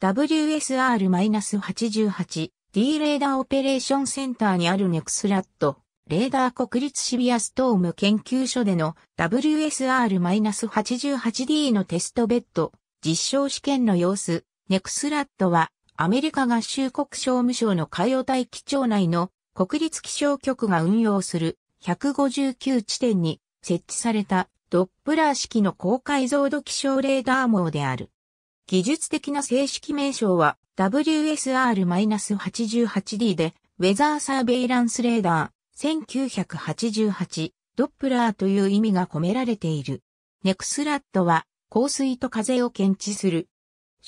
WSR-88D レーダーオペレーションセンターにあるネクスラット、レーダー国立シビアストーム研究所での WSR-88D のテストベッド実証試験の様子、ネクスラットはアメリカ合衆国商務省の海洋大気庁内の国立気象局が運用する159地点に設置されたドップラー式の高解像度気象レーダー網である。技術的な正式名称は WSR-88D で、ウェザーサーベイランスレーダー1988ドップラーという意味が込められている。ネクスラットは降水と風を検知する。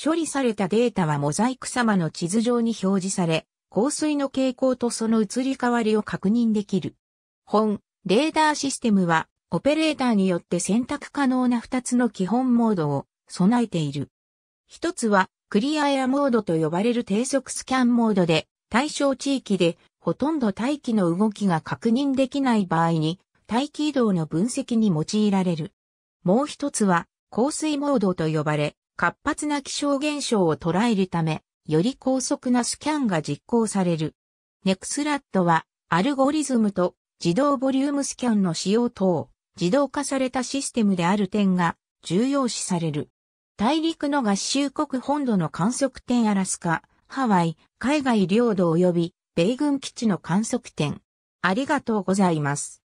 処理されたデータはモザイク様の地図上に表示され、降水の傾向とその移り変わりを確認できる。本、レーダーシステムは、オペレーターによって選択可能な2つの基本モードを備えている。一つは、クリアエアモードと呼ばれる低速スキャンモードで、対象地域でほとんど大気の動きが確認できない場合に、大気移動の分析に用いられる。もう一つは、降水モードと呼ばれ、活発な気象現象を捉えるため、より高速なスキャンが実行される。ネクスラットは、アルゴリズムと自動ボリュームスキャンの使用等、自動化されたシステムである点が重要視される。大陸の合衆国本土の観測点アラスカ、ハワイ、海外領土及び米軍基地の観測点。ありがとうございます。